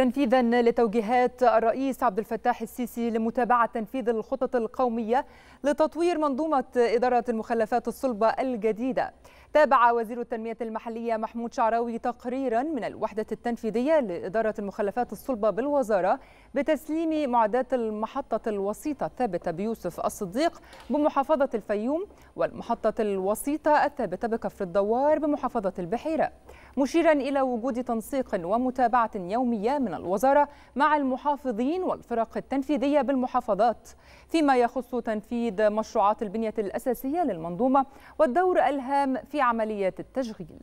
تنفيذا لتوجيهات الرئيس عبد الفتاح السيسي لمتابعه تنفيذ الخطط القوميه لتطوير منظومه اداره المخلفات الصلبه الجديده تابع وزير التنمية المحلية محمود شعراوي تقريرا من الوحدة التنفيذية لإدارة المخلفات الصلبة بالوزارة بتسليم معدات المحطة الوسيطة الثابتة بيوسف الصديق بمحافظة الفيوم والمحطة الوسيطة الثابتة بكفر الدوار بمحافظة البحيرة مشيرا إلى وجود تنسيق ومتابعة يومية من الوزارة مع المحافظين والفرق التنفيذية بالمحافظات فيما يخص تنفيذ مشروعات البنية الأساسية للمنظومة والدور الهام في عمليات التشغيل